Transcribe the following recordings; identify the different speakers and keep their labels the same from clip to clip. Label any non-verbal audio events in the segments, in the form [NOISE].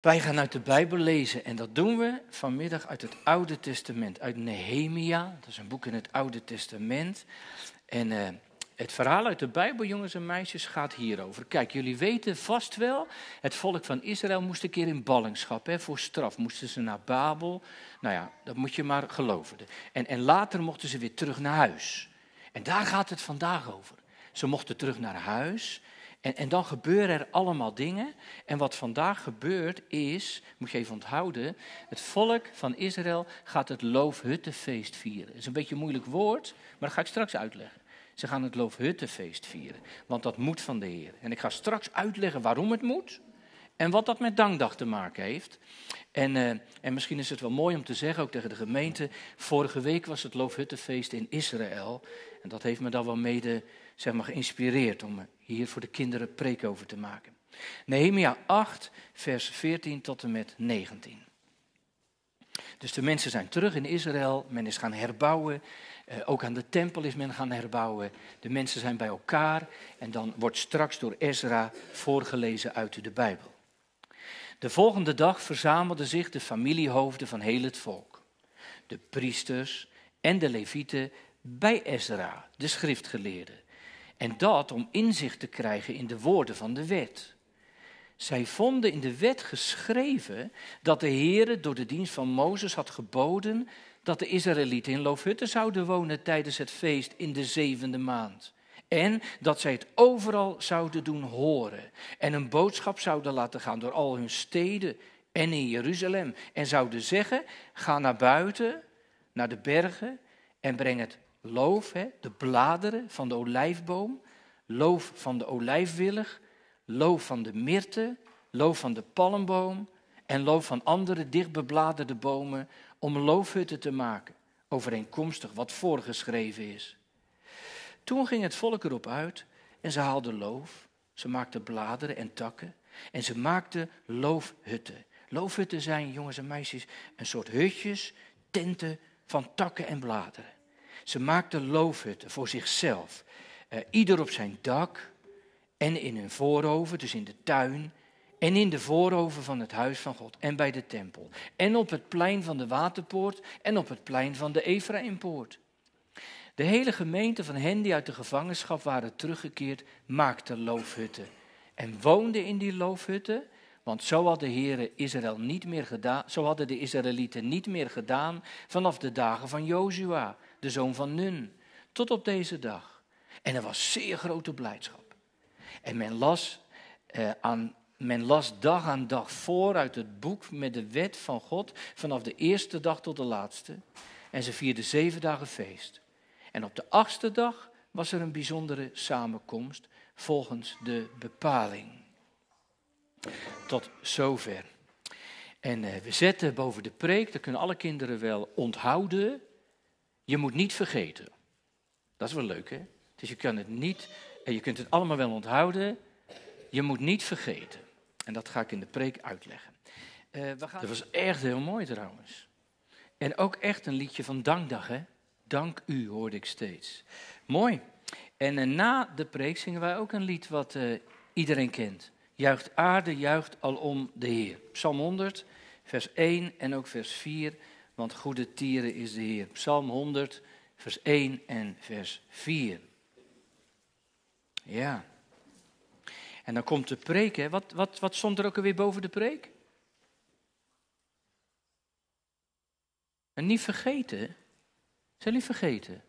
Speaker 1: Wij gaan uit de Bijbel lezen en dat doen we vanmiddag uit het Oude Testament, uit Nehemia. Dat is een boek in het Oude Testament. En eh, het verhaal uit de Bijbel, jongens en meisjes, gaat hierover. Kijk, jullie weten vast wel, het volk van Israël moest een keer in ballingschap, hè, voor straf. Moesten ze naar Babel, nou ja, dat moet je maar geloven. En, en later mochten ze weer terug naar huis. En daar gaat het vandaag over. Ze mochten terug naar huis en, en dan gebeuren er allemaal dingen. En wat vandaag gebeurt is, moet je even onthouden, het volk van Israël gaat het loofhuttefeest vieren. Dat is een beetje een moeilijk woord, maar dat ga ik straks uitleggen. Ze gaan het loofhuttefeest vieren, want dat moet van de Heer. En ik ga straks uitleggen waarom het moet en wat dat met Dankdag te maken heeft. En, eh, en misschien is het wel mooi om te zeggen, ook tegen de gemeente, vorige week was het loofhuttefeest in Israël. En dat heeft me dan wel mede zeg maar, geïnspireerd om hier voor de kinderen preek over te maken. Nehemia 8, vers 14 tot en met 19. Dus de mensen zijn terug in Israël, men is gaan herbouwen, eh, ook aan de tempel is men gaan herbouwen. De mensen zijn bij elkaar en dan wordt straks door Ezra voorgelezen uit de Bijbel. De volgende dag verzamelden zich de familiehoofden van heel het volk, de priesters en de levieten bij Ezra, de schriftgeleerde en dat om inzicht te krijgen in de woorden van de wet. Zij vonden in de wet geschreven dat de Heere door de dienst van Mozes had geboden dat de Israëlieten in loofhutten zouden wonen tijdens het feest in de zevende maand. En dat zij het overal zouden doen horen en een boodschap zouden laten gaan door al hun steden en in Jeruzalem. En zouden zeggen, ga naar buiten, naar de bergen en breng het Loof, hè, de bladeren van de olijfboom, loof van de olijfwillig, loof van de myrte, loof van de palmboom en loof van andere dichtbebladerde bomen om loofhutten te maken, overeenkomstig wat voorgeschreven is. Toen ging het volk erop uit en ze haalden loof, ze maakten bladeren en takken en ze maakten loofhutten. Loofhutten zijn, jongens en meisjes, een soort hutjes, tenten van takken en bladeren. Ze maakten loofhutten voor zichzelf, eh, ieder op zijn dak en in hun voorhoven, dus in de tuin, en in de voorhoven van het huis van God en bij de tempel, en op het plein van de waterpoort en op het plein van de Efraïmpoort. De hele gemeente van hen die uit de gevangenschap waren teruggekeerd, maakte loofhutten en woonde in die loofhutten. Want zo had de Heere Israël niet meer gedaan, zo hadden de Israëlieten niet meer gedaan vanaf de dagen van Jozua de zoon van Nun, tot op deze dag. En er was zeer grote blijdschap. En men las, eh, aan, men las dag aan dag voor uit het boek met de wet van God, vanaf de eerste dag tot de laatste. En ze vierden zeven dagen feest. En op de achtste dag was er een bijzondere samenkomst volgens de bepaling. Tot zover. En eh, we zetten boven de preek, dat kunnen alle kinderen wel onthouden. Je moet niet vergeten. Dat is wel leuk, hè? Dus je kan het niet, en je kunt het allemaal wel onthouden. Je moet niet vergeten. En dat ga ik in de preek uitleggen. Uh, we gaan... Dat was echt heel mooi trouwens. En ook echt een liedje van dankdag, hè? Dank u, hoorde ik steeds. Mooi. En eh, na de preek zingen wij ook een lied wat eh, iedereen kent. Juicht aarde, juicht alom de Heer. Psalm 100, vers 1 en ook vers 4 want goede tieren is de Heer. Psalm 100, vers 1 en vers 4. Ja. En dan komt de preek. Hè. Wat, wat, wat stond er ook alweer boven de preek? En niet vergeten. Zijn jullie vergeten?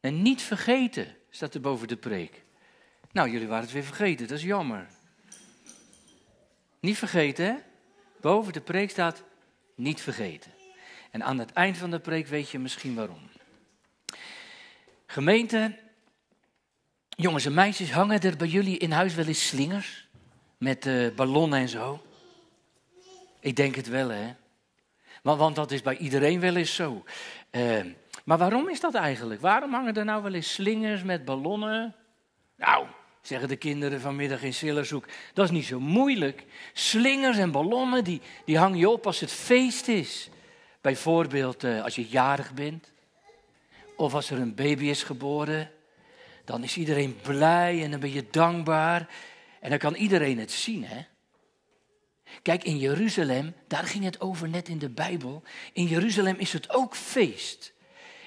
Speaker 1: En niet vergeten staat er boven de preek. Nou, jullie waren het weer vergeten, dat is jammer. Niet vergeten, hè? Boven de preek staat niet vergeten. En aan het eind van de preek weet je misschien waarom. Gemeente, jongens en meisjes, hangen er bij jullie in huis wel eens slingers? Met eh, ballonnen en zo? Ik denk het wel, hè? Want, want dat is bij iedereen wel eens zo. Eh, maar waarom is dat eigenlijk? Waarom hangen er nou wel eens slingers met ballonnen? Nou, zeggen de kinderen vanmiddag in Zillerzoek. Dat is niet zo moeilijk. Slingers en ballonnen, die, die hang je op als het feest is. Bijvoorbeeld eh, als je jarig bent of als er een baby is geboren, dan is iedereen blij en dan ben je dankbaar en dan kan iedereen het zien, hè? Kijk, in Jeruzalem, daar ging het over net in de Bijbel. In Jeruzalem is het ook feest.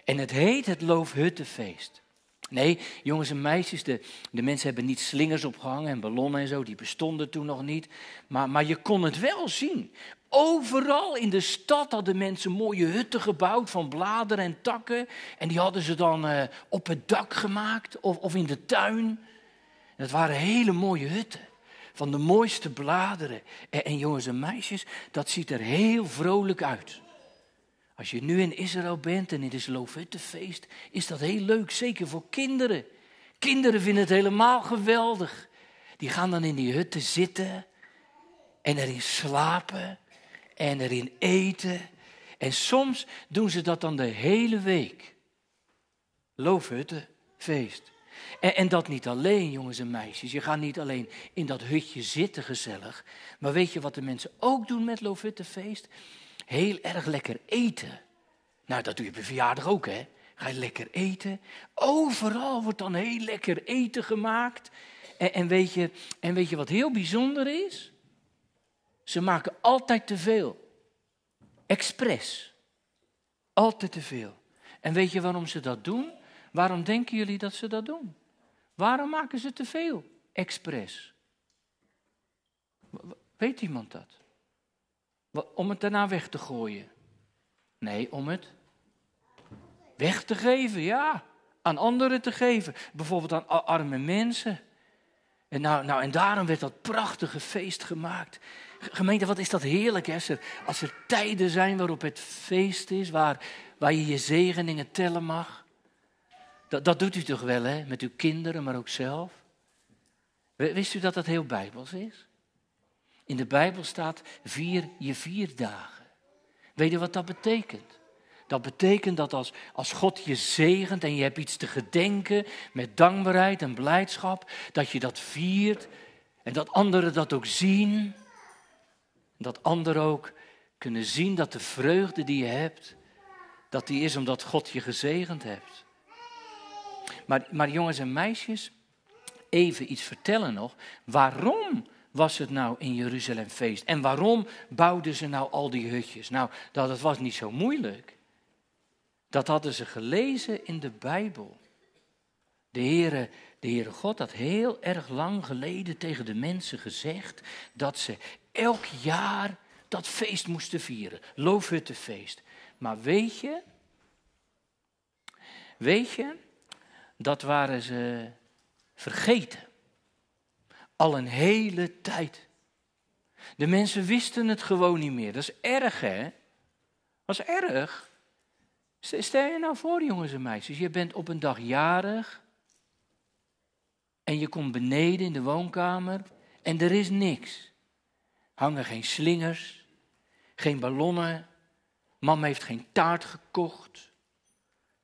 Speaker 1: En het heet het Loofhuttenfeest. Nee, jongens en meisjes, de, de mensen hebben niet slingers opgehangen en ballonnen en zo, die bestonden toen nog niet. Maar, maar je kon het wel zien overal in de stad hadden mensen mooie hutten gebouwd van bladeren en takken. En die hadden ze dan eh, op het dak gemaakt of, of in de tuin. En dat waren hele mooie hutten. Van de mooiste bladeren. En, en jongens en meisjes, dat ziet er heel vrolijk uit. Als je nu in Israël bent en het is Loofhuttenfeest, is dat heel leuk. Zeker voor kinderen. Kinderen vinden het helemaal geweldig. Die gaan dan in die hutten zitten en erin slapen en erin eten. En soms doen ze dat dan de hele week. Loofhutten, feest. En, dat niet alleen, jongens en meisjes. Je gaat niet alleen in dat hutje zitten gezellig. Maar weet je wat de mensen ook doen met Loofhuttenfeest? Heel erg lekker eten. Nou, dat doe je bij verjaardag ook, hè? Ga je lekker eten. Overal wordt dan heel lekker eten gemaakt. En, en, weet, je, en weet je wat heel bijzonder is? Ze maken altijd te veel. Expres. Altijd te veel. En weet je waarom ze dat doen? Waarom denken jullie dat ze dat doen? Waarom maken ze te veel? Expres. Weet iemand dat? Om het daarna weg te gooien. Nee, om het weg te geven, ja. Aan anderen te geven. Bijvoorbeeld aan arme mensen. En, nou, nou, en daarom werd dat prachtige feest gemaakt. Gemeente, wat is dat heerlijk, hè? Als er, tijden zijn waarop het feest is, waar, waar je je zegeningen tellen mag. Dat, dat doet u toch wel, hè? Met uw kinderen, maar ook zelf. Wist u dat dat heel bijbels is? In de Bijbel staat vier je vier dagen. Weet u wat dat betekent? Dat betekent dat als, als God je zegent en je hebt iets te gedenken met dankbaarheid en blijdschap, dat je dat viert en dat anderen dat ook zien. Dat anderen ook kunnen zien dat de vreugde die je hebt, dat die is omdat God je gezegend hebt. Maar, maar jongens en meisjes, even iets vertellen nog. Waarom was het nou in Jeruzalem feest? En waarom bouwden ze nou al die hutjes? Nou, dat, dat was niet zo moeilijk. Dat hadden ze gelezen in de Bijbel. De Heere, de Heere God had heel erg lang geleden tegen de mensen gezegd dat ze elk jaar dat feest moesten vieren, loofhuttefeest. Maar weet je, weet je, dat waren ze vergeten. Al een hele tijd. De mensen wisten het gewoon niet meer. Dat is erg, hè? Dat is erg. Stel je nou voor, jongens en meisjes, je bent op een dag jarig en je komt beneden in de woonkamer en er is niks. Hangen geen slingers, geen ballonnen, mam heeft geen taart gekocht.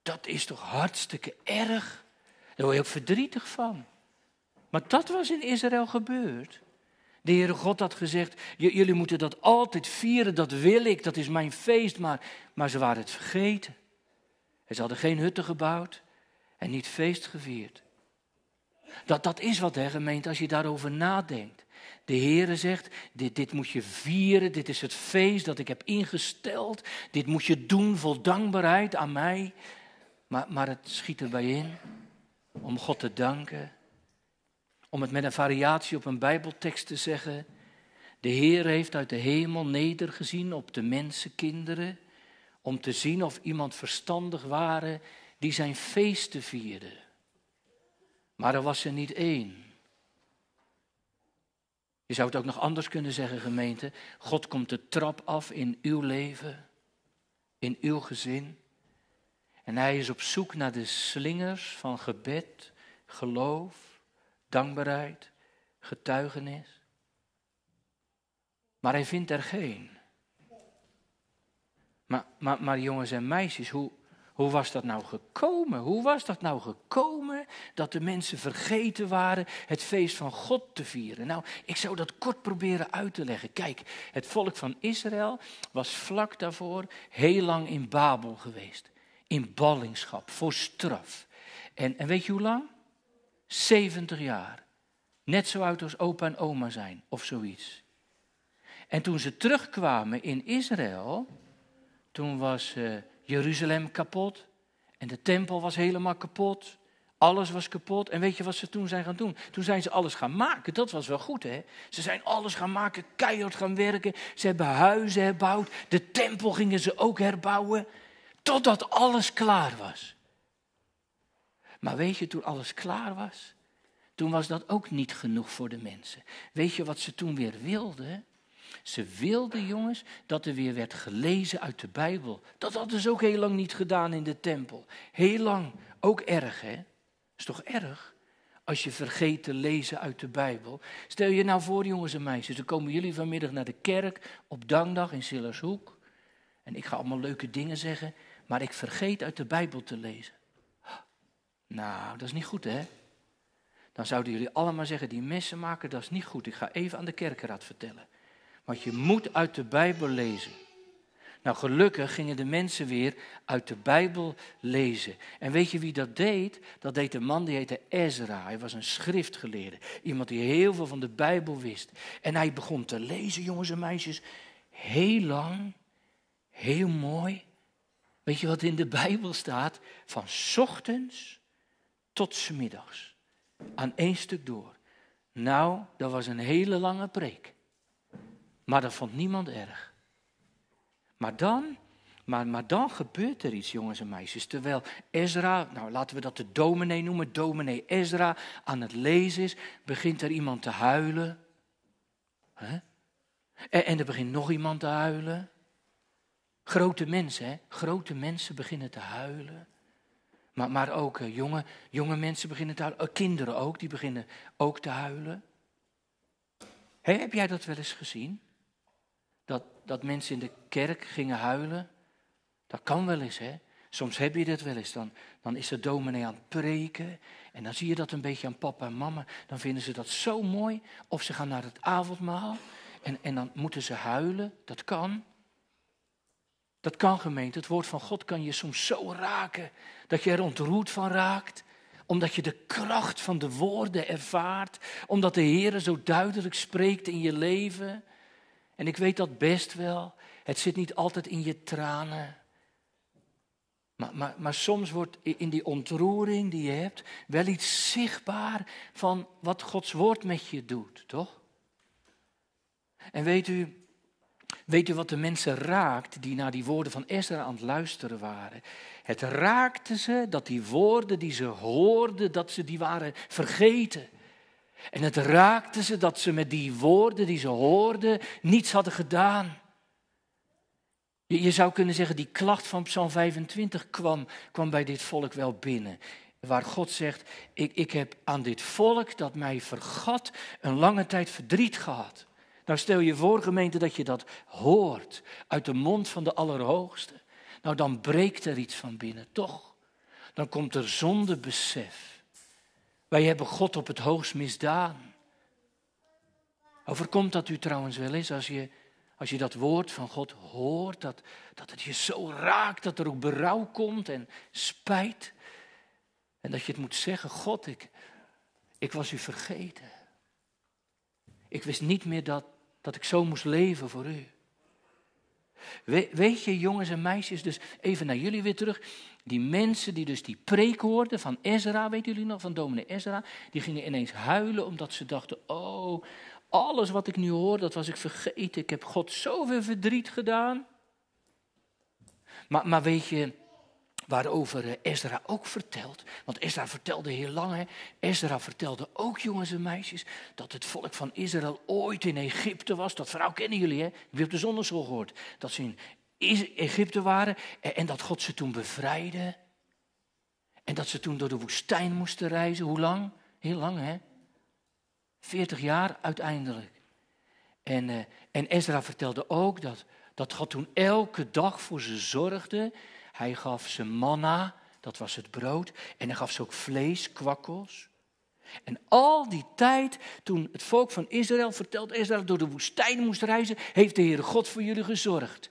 Speaker 1: Dat is toch hartstikke erg? Daar word je ook verdrietig van. Maar dat was in Israël gebeurd. De Heere God had gezegd: Jullie moeten dat altijd vieren, dat wil ik, dat is mijn feest. Maar, maar ze waren het vergeten. En ze hadden geen hutten gebouwd en niet feest gevierd. Dat, dat is wat, de gemeente, als je daarover nadenkt. De Heere zegt, dit, dit moet je vieren, dit is het feest dat ik heb ingesteld. Dit moet je doen vol dankbaarheid aan mij. Maar, maar het schiet erbij in om God te danken. Om het met een variatie op een bijbeltekst te zeggen. De Heer heeft uit de hemel nedergezien op de mensenkinderen om te zien of iemand verstandig waren die zijn feesten vierde. Maar er was er niet één. Je zou het ook nog anders kunnen zeggen, gemeente. God komt de trap af in uw leven, in uw gezin. En hij is op zoek naar de slingers van gebed, geloof, dankbaarheid, getuigenis. Maar hij vindt er geen maar, maar jongens en meisjes, hoe, hoe was dat nou gekomen? Hoe was dat nou gekomen dat de mensen vergeten waren het feest van God te vieren? Nou, ik zou dat kort proberen uit te leggen. Kijk, het volk van Israël was vlak daarvoor heel lang in Babel geweest. In ballingschap, voor straf. En, en weet je hoe lang? 70 jaar. Net zo oud als opa en oma zijn, of zoiets. En toen ze terugkwamen in Israël, toen was eh, Jeruzalem kapot en de tempel was helemaal kapot. Alles was kapot. En weet je wat ze toen zijn gaan doen? Toen zijn ze alles gaan maken. Dat was wel goed, hè? Ze zijn alles gaan maken, keihard gaan werken. Ze hebben huizen herbouwd. De tempel gingen ze ook herbouwen. Totdat alles klaar was. Maar weet je, toen alles klaar was, toen was dat ook niet genoeg voor de mensen. Weet je wat ze toen weer wilden? Ze wilden, jongens, dat er weer werd gelezen uit de Bijbel. Dat hadden ze ook heel lang niet gedaan in de tempel. Heel lang. Ook erg, hè? Is toch erg? Als je vergeet te lezen uit de Bijbel. Stel je nou voor, jongens en meisjes, dan komen jullie vanmiddag naar de kerk op Dangdag in Sillershoek. En ik ga allemaal leuke dingen zeggen, maar ik vergeet uit de Bijbel te lezen. Nou, dat is niet goed, hè? Dan zouden jullie allemaal zeggen, die maken, dat is niet goed. Ik ga even aan de kerkenraad vertellen. Want je moet uit de Bijbel lezen. Nou, gelukkig gingen de mensen weer uit de Bijbel lezen. En weet je wie dat deed? Dat deed een man die heette Ezra. Hij was een schriftgeleerde. Iemand die heel veel van de Bijbel wist. En hij begon te lezen, jongens en meisjes. Heel lang, heel mooi. Weet je wat in de Bijbel staat? Van ochtends tot middags. Aan één stuk door. Nou, dat was een hele lange preek. Maar dat vond niemand erg. Maar dan, maar, maar dan gebeurt er iets, jongens en meisjes. Terwijl Ezra, nou laten we dat de dominee noemen, dominee Ezra, aan het lezen is, begint er iemand te huilen. En, er begint nog iemand te huilen. Grote mensen, hè? grote mensen beginnen te huilen. Maar, maar ook eh, jonge, jonge mensen beginnen te huilen. Eh, kinderen ook, die beginnen ook te huilen. heb jij dat wel eens gezien? dat, dat mensen in de kerk gingen huilen. Dat kan wel eens, hè? Soms heb je dat wel eens. Dan, dan is de dominee aan het preken. En dan zie je dat een beetje aan papa en mama. Dan vinden ze dat zo mooi. Of ze gaan naar het avondmaal. En, en dan moeten ze huilen. Dat kan. Dat kan gemeente. Het woord van God kan je soms zo raken. Dat je er ontroerd van raakt omdat je de kracht van de woorden ervaart, omdat de Heer zo duidelijk spreekt in je leven. En ik weet dat best wel. Het zit niet altijd in je tranen. Maar, maar, maar, soms wordt in die ontroering die je hebt wel iets zichtbaar van wat Gods woord met je doet, toch? En weet u, weet u wat de mensen raakt die naar die woorden van Ezra aan het luisteren waren? Het raakte ze dat die woorden die ze hoorden, dat ze die waren vergeten. En het raakte ze dat ze met die woorden die ze hoorden niets hadden gedaan. Je, je zou kunnen zeggen, die klacht van Psalm 25 kwam, kwam bij dit volk wel binnen. Waar God zegt, ik, ik heb aan dit volk dat mij vergat een lange tijd verdriet gehad. Nou stel je voor gemeente dat je dat hoort uit de mond van de Allerhoogste. Nou dan breekt er iets van binnen, toch? Dan komt er zondebesef. Wij hebben God op het hoogst misdaan. Overkomt dat u trouwens wel eens als je, als je dat woord van God hoort, dat, dat het je zo raakt, dat er ook berouw komt en spijt. En dat je het moet zeggen, God, ik, ik was u vergeten. Ik wist niet meer dat, dat ik zo moest leven voor u weet je, jongens en meisjes, dus even naar jullie weer terug. Die mensen die dus die preek hoorden van Ezra, weten jullie nog, van dominee Ezra, die gingen ineens huilen omdat ze dachten, oh, alles wat ik nu hoor, dat was ik vergeten. Ik heb God zoveel verdriet gedaan. Maar, maar weet je, waarover eh, Ezra ook vertelt. Want Ezra vertelde heel lang, hè? Ezra vertelde ook jongens en meisjes dat het volk van Israël ooit in Egypte was. Dat verhaal kennen jullie, hè? Wie dus op de zonneschool gehoord? Dat ze in Egypte waren en dat God ze toen bevrijdde. En dat ze toen door de woestijn moesten reizen. Hoe lang? Heel lang, hè? 40 jaar uiteindelijk. En, eh, en Ezra vertelde ook dat, dat God toen elke dag voor ze zorgde hij gaf ze manna, dat was het brood. En hij gaf ze ook vlees, kwakkels. En al die tijd, toen het volk van Israël, verteld Israël, door de woestijn moest reizen, heeft de Heere God voor jullie gezorgd.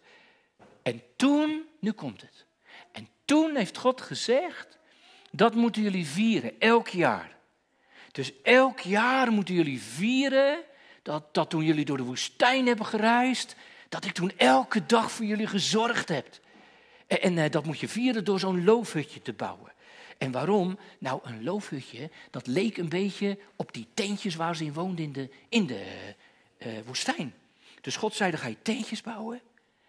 Speaker 1: En toen, nu komt het. En toen heeft God gezegd, dat moeten jullie vieren, elk jaar. Dus elk jaar moeten jullie vieren dat, dat toen jullie door de woestijn hebben gereisd, dat ik toen elke dag voor jullie gezorgd heb. En, eh, dat moet je vieren door zo'n loofhutje te bouwen. En waarom? Nou, een loofhutje, dat leek een beetje op die tentjes waar ze in woonden in de, in de eh, eh, woestijn. Dus God zei, dan ga je tentjes bouwen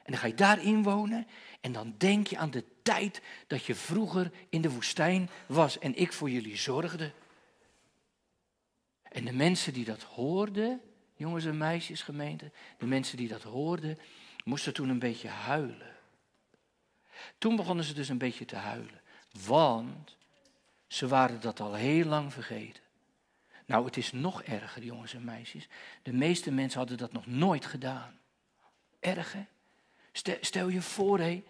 Speaker 1: en dan ga je daarin wonen. En dan denk je aan de tijd dat je vroeger in de woestijn was en ik voor jullie zorgde. En de mensen die dat hoorden, jongens en meisjes, gemeente, de mensen die dat hoorden, moesten toen een beetje huilen. Toen begonnen ze dus een beetje te huilen, want ze waren dat al heel lang vergeten. Nou, het is nog erger, jongens en meisjes. De meeste mensen hadden dat nog nooit gedaan. Erg, hè? Stel je voor, hé,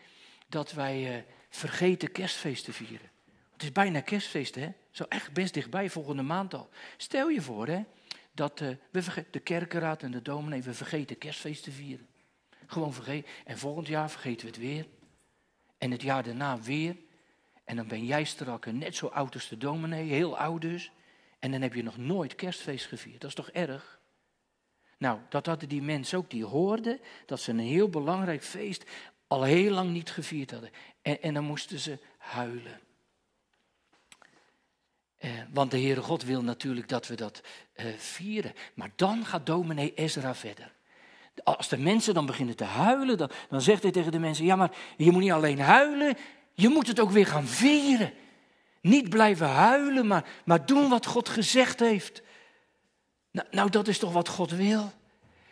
Speaker 1: dat wij eh, vergeten Kerstfeesten vieren. Het is bijna kerstfeest, hè? Zo echt best dichtbij, volgende maand al. Stel je voor, hè, dat eh, we de kerkenraad en de dominee, we vergeten kerstfeest te vieren. Gewoon vergeten. En volgend jaar vergeten we het weer. En het jaar daarna weer. En dan ben jij strakker, net zo oud als de dominee, heel oud dus. En dan heb je nog nooit kerstfeest gevierd. Dat is toch erg? Nou, dat hadden die mensen ook. Die hoorden dat ze een heel belangrijk feest al heel lang niet gevierd hadden. En, en dan moesten ze huilen. Eh, want de Heere God wil natuurlijk dat we dat eh, vieren. Maar dan gaat dominee Ezra verder. Als de mensen dan beginnen te huilen, dan, dan zegt hij tegen de mensen: Ja, maar je moet niet alleen huilen, je moet het ook weer gaan vieren. Niet blijven huilen, maar, maar doen wat God gezegd heeft. Nou, nou dat is toch wat God wil?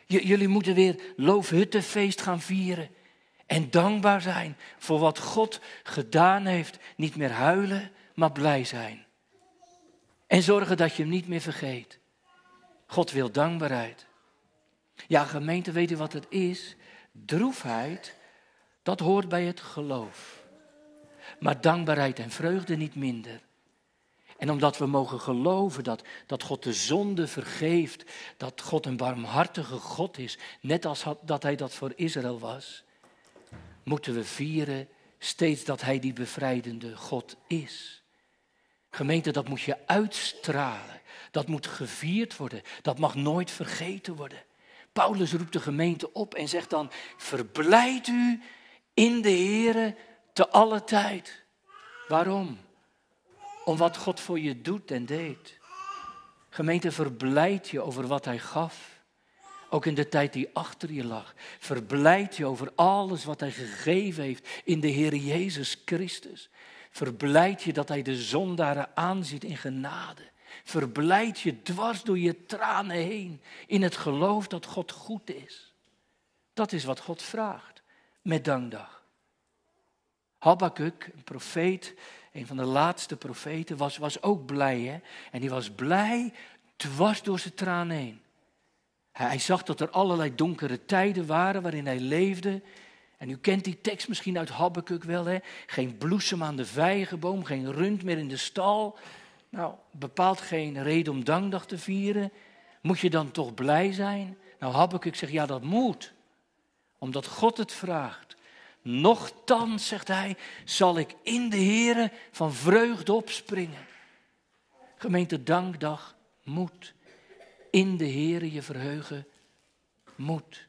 Speaker 1: jullie moeten weer loofhuttenfeest gaan vieren. En dankbaar zijn voor wat God gedaan heeft. Niet meer huilen, maar blij zijn. En zorgen dat je hem niet meer vergeet. God wil dankbaarheid. Ja, gemeente, weet u wat het is? Droefheid, dat hoort bij het geloof. Maar dankbaarheid en vreugde niet minder. En omdat we mogen geloven dat, dat God de zonde vergeeft, dat God een barmhartige God is, net als dat Hij dat voor Israël was, moeten we vieren steeds dat Hij die bevrijdende God is. Gemeente, dat moet je uitstralen. Dat moet gevierd worden. Dat mag nooit vergeten worden. Paulus roept de gemeente op en zegt dan, verblijd u in de Here te alle tijd. Waarom? Om wat God voor je doet en deed. Gemeente, verblijd je over wat Hij gaf. Ook in de tijd die achter je lag. Verblijd je over alles wat Hij gegeven heeft in de Heer Jezus Christus. Verblijd je dat Hij de zondaren aanziet in genade. Verblijd je dwars door je tranen heen in het geloof dat God goed is. Dat is wat God vraagt met dankdag. Habakkuk, een profeet, een van de laatste profeten, was, was ook blij. Hè? En die was blij dwars door zijn tranen heen. Hij zag dat er allerlei donkere tijden waren waarin hij leefde. En u kent die tekst misschien uit Habakkuk wel, hè? Geen bloesem aan de vijgenboom, geen rund meer in de stal. Nou, bepaalt geen reden om dankdag te vieren. Moet je dan toch blij zijn? Nou, ik zeg ja, dat moet. Omdat God het vraagt. Nochtans, zegt hij, zal ik in de Here van vreugde opspringen. Gemeente Dankdag moet. In de Here je verheugen moet.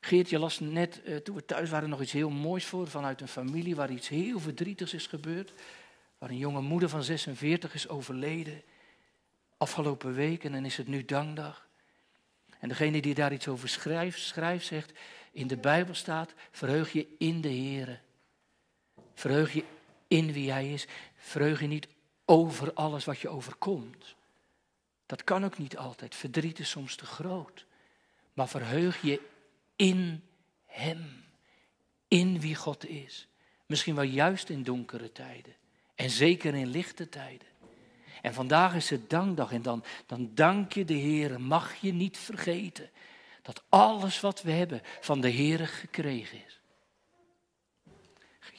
Speaker 1: Geert, je las net, eh, toen we thuis waren, nog iets heel moois voor vanuit een familie waar iets heel verdrietigs is gebeurd waar een jonge moeder van 46 is overleden afgelopen week en dan is het nu dankdag. En degene die daar iets over schrijft, schrijft zegt, in de Bijbel staat, verheug je in de Here. Verheug je in wie Hij is. Verheug je niet over alles wat je overkomt. Dat kan ook niet altijd. Verdriet is soms te groot. Maar verheug je in Hem. In wie God is. Misschien wel juist in donkere tijden. En zeker in lichte tijden. En vandaag is het dankdag en dan, dan dank je de Heer. Mag je niet vergeten dat alles wat we hebben van de Heer gekregen is.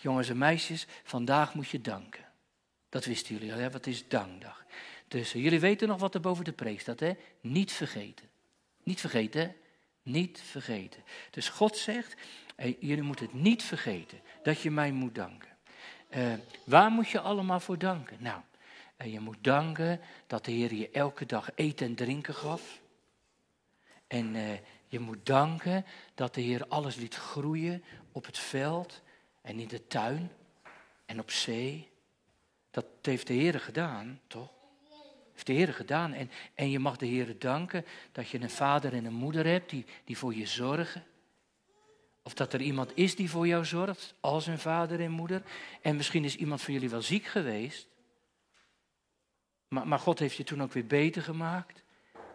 Speaker 1: Jongens en meisjes, vandaag moet je danken. Dat wisten jullie al, wat is dankdag? Dus eh, jullie weten nog wat er boven de preek staat, hè? Niet vergeten. Niet vergeten, hè? Niet vergeten. Dus God zegt, hey, jullie moeten het niet vergeten dat je mij moet danken. Eh, waar moet je allemaal voor danken? Nou, eh, je moet danken dat de Heer je elke dag eten en drinken gaf. En eh, je moet danken dat de Heer alles liet groeien op het veld en in de tuin en op zee. Dat heeft de Heer gedaan, toch? Heeft de Heer gedaan. En, en je mag de Heer danken dat je een vader en een moeder hebt die, die voor je zorgen. Of dat er iemand is die voor jou zorgt, als een vader en moeder. En misschien is iemand van jullie wel ziek geweest. Maar, maar God heeft je toen ook weer beter gemaakt.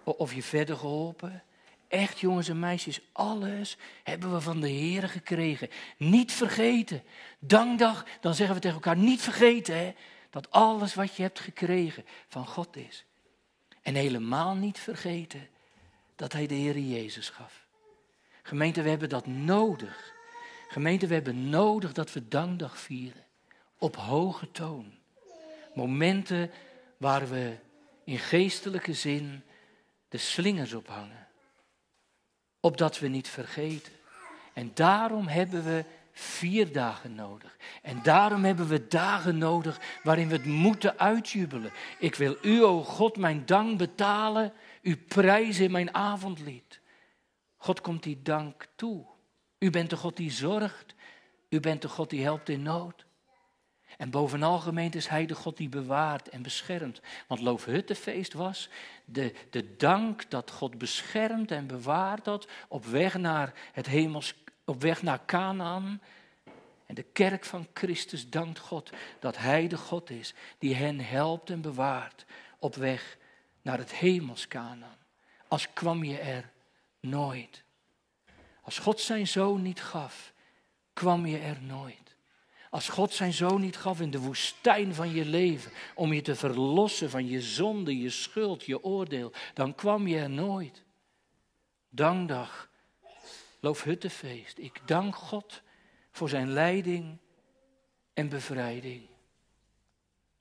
Speaker 1: Of je verder geholpen. Echt, jongens en meisjes, alles hebben we van de Heer gekregen. Niet vergeten. Dankdag, dan zeggen we tegen elkaar: niet vergeten hè, dat alles wat je hebt gekregen van God is. En helemaal niet vergeten dat Hij de Heer Jezus gaf. Gemeente, we hebben dat nodig. Gemeente, we hebben nodig dat we dankdag vieren. Op hoge toon. Momenten waar we in geestelijke zin de slingers op hangen. Opdat we niet vergeten. En daarom hebben we vier dagen nodig. En daarom hebben we dagen nodig waarin we het moeten uitjubelen. Ik wil u, o God, mijn dank betalen, uw prijzen in mijn avondlied. God komt die dank toe. U bent de God die zorgt. U bent de God die helpt in nood. En bovenal gemeente is hij de God die bewaart en beschermt. Want loofhuttefeest was de, de dank dat God beschermt en bewaart dat op weg naar het hemels, op weg naar Canaan. En de kerk van Christus dankt God dat hij de God is die hen helpt en bewaart op weg naar het hemels Canaan. Als kwam je er Nooit. Als God zijn zoon niet gaf, kwam je er nooit. Als God zijn zoon niet gaf in de woestijn van je leven om je te verlossen van je zonde, je schuld, je oordeel, dan kwam je er nooit. Dankdag, loofhuttefeest. Ik dank God voor zijn leiding en bevrijding.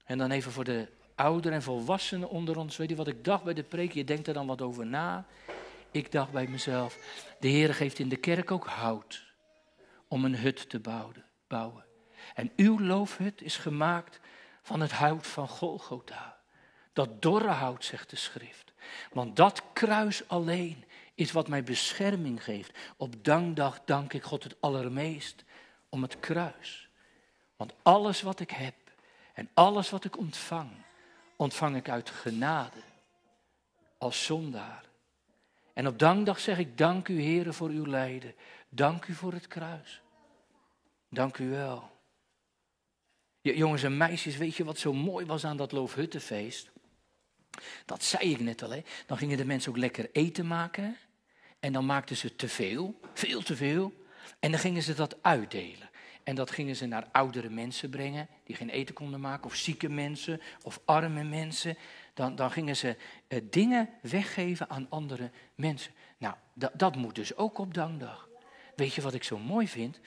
Speaker 1: En dan even voor de ouderen en volwassenen onder ons. Weet je wat ik dacht bij de preek? Je denkt er dan wat over na. Ik dacht bij mezelf, de Heer geeft in de kerk ook hout om een hut te bouwen. En uw loofhut is gemaakt van het hout van Golgotha. Dat dorre hout, zegt de schrift. Want dat kruis alleen is wat mij bescherming geeft. Op dankdag dank ik God het allermeest om het kruis. Want alles wat ik heb en alles wat ik ontvang, ontvang ik uit genade als zondaar en op dankdag zeg ik, dank u heren voor uw lijden. Dank u voor het kruis. Dank u wel. jongens en meisjes, weet je wat zo mooi was aan dat Loofhuttenfeest? Dat zei ik net al, hè? Dan gingen de mensen ook lekker eten maken. En dan maakten ze te veel, veel te veel. En dan gingen ze dat uitdelen. En dat gingen ze naar oudere mensen brengen, die geen eten konden maken, of zieke mensen, of arme mensen dan, dan gingen ze eh, dingen weggeven aan andere mensen. Nou, dat moet dus ook op Dankdag. Weet je wat ik zo mooi vind?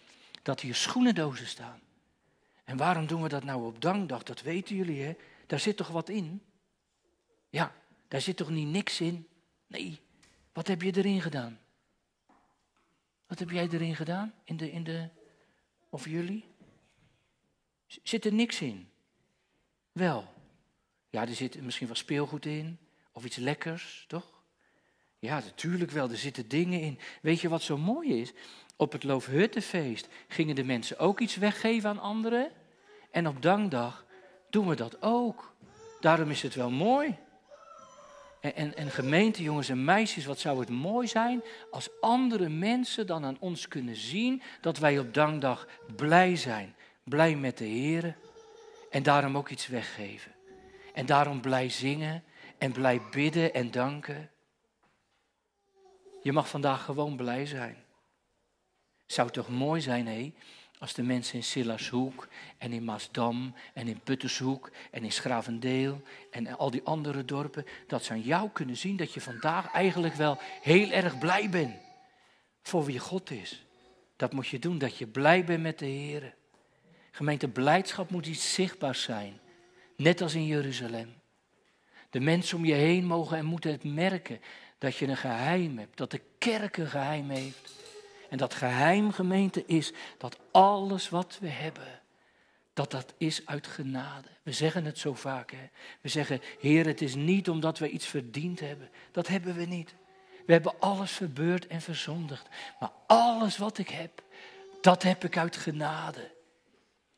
Speaker 1: Dat hier schoenendozen staan. En waarom doen we dat nou op Dankdag? Dat weten jullie, hè? Daar zit toch wat in? Ja, daar zit toch niet niks in? Nee. Wat heb je erin gedaan? Wat heb jij erin gedaan? In de, in de, of jullie? Zit er niks in? Wel. Ja, er zit misschien wel speelgoed in of iets lekkers, toch? Ja, natuurlijk wel, er zitten dingen in. Weet je wat zo mooi is? Op het Loofhuttenfeest gingen de mensen ook iets weggeven aan anderen. En op Dankdag doen we dat ook. Daarom is het wel mooi. En, en, en gemeente, jongens en meisjes, wat zou het mooi zijn als andere mensen dan aan ons kunnen zien dat wij op Dankdag blij zijn. Blij met de Heer. En daarom ook iets weggeven. En daarom blij zingen en blij bidden en danken. Je mag vandaag gewoon blij zijn. Zou toch mooi zijn, hé, als de mensen in Sillashoek en in Maasdam en in Puttershoek en in Schravendeel en al die andere dorpen, dat ze aan jou kunnen zien dat je vandaag eigenlijk wel heel erg blij bent voor wie God is. Dat moet je doen, dat je blij bent met de Heer. Gemeente, blijdschap moet iets zichtbaars zijn. Net als in Jeruzalem. De mensen om je heen mogen en moeten het merken dat je een geheim hebt, dat de kerk een geheim heeft. En dat geheim gemeente is dat alles wat we hebben, dat dat is uit genade. We zeggen het zo vaak. Hè? We zeggen, Heer, het is niet omdat we iets verdiend hebben. Dat hebben we niet. We hebben alles verbeurd en verzondigd. Maar alles wat ik heb, dat heb ik uit genade.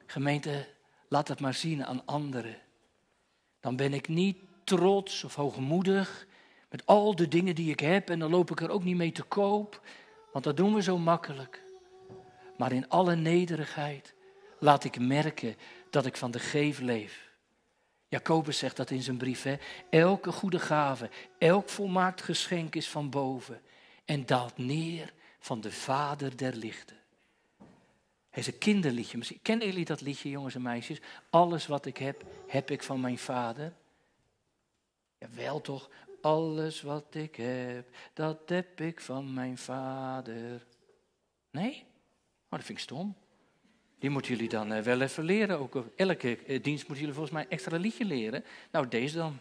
Speaker 1: Gemeente, laat dat maar zien aan anderen. Dan ben ik niet trots of hoogmoedig met al de dingen die ik heb en dan loop ik er ook niet mee te koop, want dat doen we zo makkelijk. Maar in alle nederigheid laat ik merken dat ik van de geef leef. Jacobus zegt dat in zijn brief. Hè? Elke goede gave, elk volmaakt geschenk is van boven en daalt neer van de Vader der lichten is een kinderliedje. kennen jullie dat liedje, jongens en meisjes? Alles wat ik heb, heb ik van mijn vader. Ja, wel toch? Alles wat ik heb, dat heb ik van mijn vader. Nee? Oh, dat vind ik stom. Die moeten jullie dan eh, wel even leren. Ook elke eh, dienst moeten jullie volgens mij een extra liedje leren. Nou, deze dan.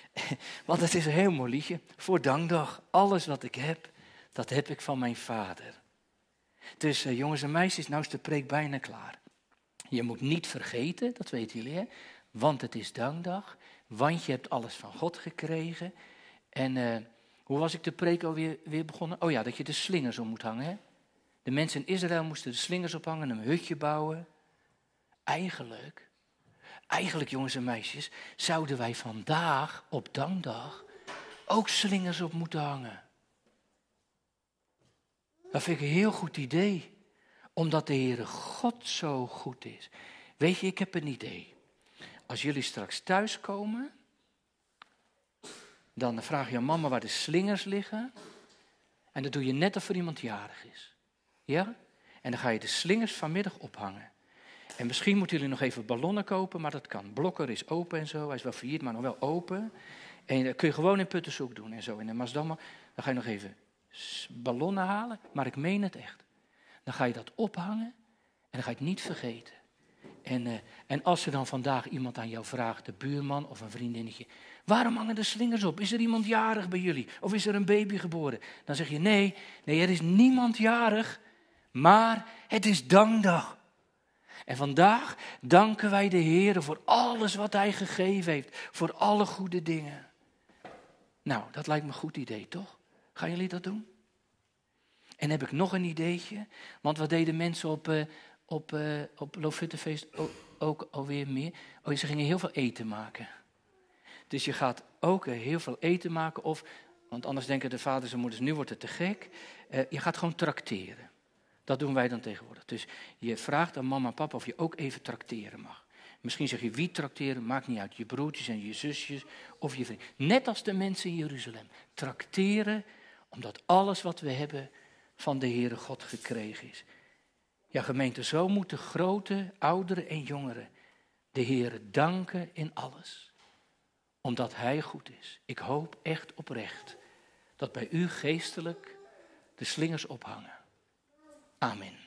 Speaker 1: [LAUGHS] Want het is een heel mooi liedje. Voor dankdag. Alles wat ik heb, dat heb ik van mijn vader. Dus eh, jongens en meisjes, nou is de preek bijna klaar. Je moet niet vergeten, dat weten jullie hè, want het is dankdag, want je hebt alles van God gekregen. En eh, hoe was ik de preek alweer weer begonnen? Oh ja, dat je de slingers om moet hangen. Hè? De mensen in Israël moesten de slingers ophangen, een hutje bouwen. Eigenlijk, eigenlijk jongens en meisjes, zouden wij vandaag op dankdag ook slingers op moeten hangen. Dat vind ik een heel goed idee. Omdat de Heere God zo goed is. Weet je, ik heb een idee. Als jullie straks thuiskomen, dan vraag je mama waar de slingers liggen. En dat doe je net of er iemand jarig is. Ja? En dan ga je de slingers vanmiddag ophangen. En misschien moeten jullie nog even ballonnen kopen, maar dat kan. Blokker is open en zo. Hij is wel failliet, maar nog wel open. En dat eh, kun je gewoon in Puttenzoek doen en zo. En de Maasdammer, dan ga je nog even ballonnen halen, maar ik meen het echt. Dan ga je dat ophangen en dan ga je het niet vergeten. En, eh, en als er dan vandaag iemand aan jou vraagt, de buurman of een vriendinnetje, waarom hangen de slingers op? Is er iemand jarig bij jullie? Of is er een baby geboren? Dan zeg je nee, nee, er is niemand jarig, maar het is dankdag. En vandaag danken wij de Heer voor alles wat Hij gegeven heeft, voor alle goede dingen. Nou, dat lijkt me een goed idee, toch? Gaan jullie dat doen? En heb ik nog een ideetje? Want wat deden mensen op, uh, op, eh, op Lofuttefeest ook, alweer meer? Oh, ze gingen heel veel eten maken. Dus je gaat ook eh, heel veel eten maken. Of, want anders denken de vaders en moeders, nu wordt het te gek. je gaat gewoon trakteren. Dat doen wij dan tegenwoordig. Dus je vraagt aan mama en papa of je ook even trakteren mag. Misschien zeg je wie trakteren, maakt niet uit. Je broertjes en je zusjes of je vrienden. Net als de mensen in Jeruzalem. Trakteren omdat alles wat we hebben van de Heere God gekregen is. Ja, gemeente, zo moeten grote, ouderen en jongeren de Heere danken in alles. Omdat Hij goed is. Ik hoop echt oprecht dat bij u geestelijk de slingers ophangen. Amen.